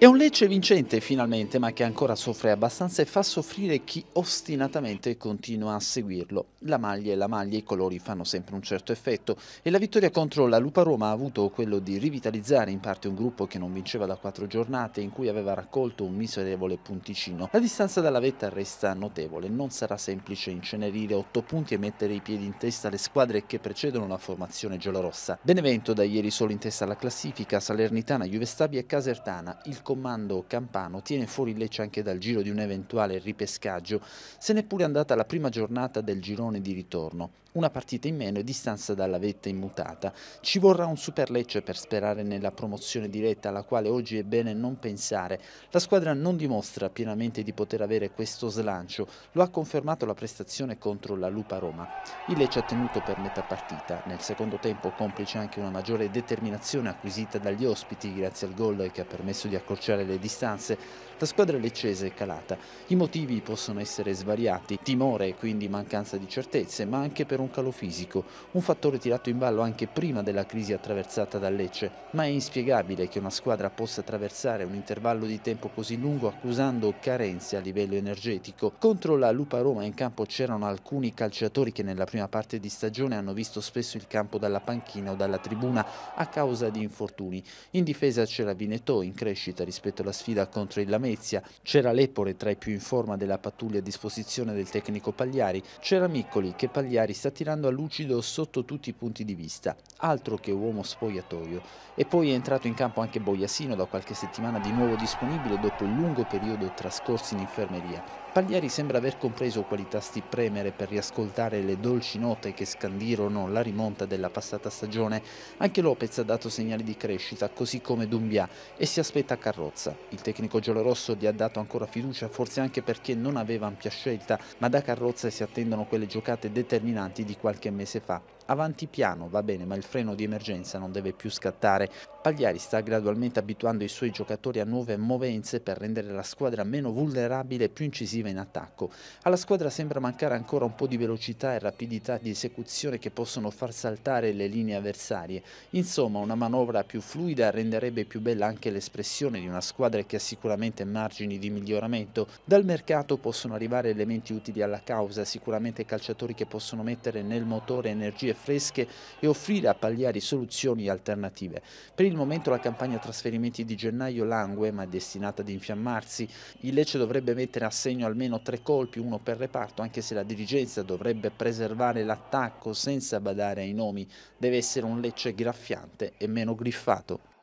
È un Lecce vincente finalmente, ma che ancora soffre abbastanza e fa soffrire chi ostinatamente continua a seguirlo. La maglia e la maglia, i colori fanno sempre un certo effetto e la vittoria contro la Lupa Roma ha avuto quello di rivitalizzare in parte un gruppo che non vinceva da quattro giornate in cui aveva raccolto un miserevole punticino. La distanza dalla vetta resta notevole, non sarà semplice incenerire otto punti e mettere i piedi in testa alle squadre che precedono la formazione giallorossa. Benevento da ieri solo in testa alla classifica, Salernitana, Juvestabia e Casertana. Il comando campano tiene fuori Lecce anche dal giro di un eventuale ripescaggio, se neppure è andata la prima giornata del girone di ritorno. Una partita in meno e distanza dalla vetta immutata. Ci vorrà un super Lecce per sperare nella promozione diretta alla quale oggi è bene non pensare. La squadra non dimostra pienamente di poter avere questo slancio, lo ha confermato la prestazione contro la Lupa Roma. Il Lecce ha tenuto per metà partita, nel secondo tempo complice anche una maggiore determinazione acquisita dagli ospiti grazie al gol che ha permesso di accorciare accorciare le distanze, la squadra leccese è calata. I motivi possono essere svariati, timore e quindi mancanza di certezze, ma anche per un calo fisico, un fattore tirato in ballo anche prima della crisi attraversata da Lecce, ma è inspiegabile che una squadra possa attraversare un intervallo di tempo così lungo accusando carenze a livello energetico. Contro la Lupa Roma in campo c'erano alcuni calciatori che nella prima parte di stagione hanno visto spesso il campo dalla panchina o dalla tribuna a causa di infortuni. In difesa c'era Vinetò in crescita rispetto alla sfida contro il Lamezia, c'era Lepore tra i più in forma della pattuglia a disposizione del tecnico Pagliari, c'era Miccoli che Pagliari sta tirando a lucido sotto tutti i punti di vista, altro che uomo spogliatoio. E poi è entrato in campo anche Boiasino da qualche settimana di nuovo disponibile dopo il lungo periodo trascorso in infermeria. Pagliari sembra aver compreso quali tasti premere per riascoltare le dolci note che scandirono la rimonta della passata stagione. Anche Lopez ha dato segnali di crescita, così come Dumbia, e si aspetta Carrasco carrozza. Il tecnico giallorosso gli ha dato ancora fiducia, forse anche perché non aveva ampia scelta, ma da carrozza si attendono quelle giocate determinanti di qualche mese fa avanti piano va bene ma il freno di emergenza non deve più scattare. Pagliari sta gradualmente abituando i suoi giocatori a nuove movenze per rendere la squadra meno vulnerabile e più incisiva in attacco. Alla squadra sembra mancare ancora un po' di velocità e rapidità di esecuzione che possono far saltare le linee avversarie. Insomma una manovra più fluida renderebbe più bella anche l'espressione di una squadra che ha sicuramente margini di miglioramento. Dal mercato possono arrivare elementi utili alla causa, sicuramente calciatori che possono mettere nel motore energie fresche e offrire a Pagliari soluzioni alternative. Per il momento la campagna trasferimenti di gennaio langue ma è destinata ad infiammarsi. Il Lecce dovrebbe mettere a segno almeno tre colpi, uno per reparto, anche se la dirigenza dovrebbe preservare l'attacco senza badare ai nomi. Deve essere un Lecce graffiante e meno griffato.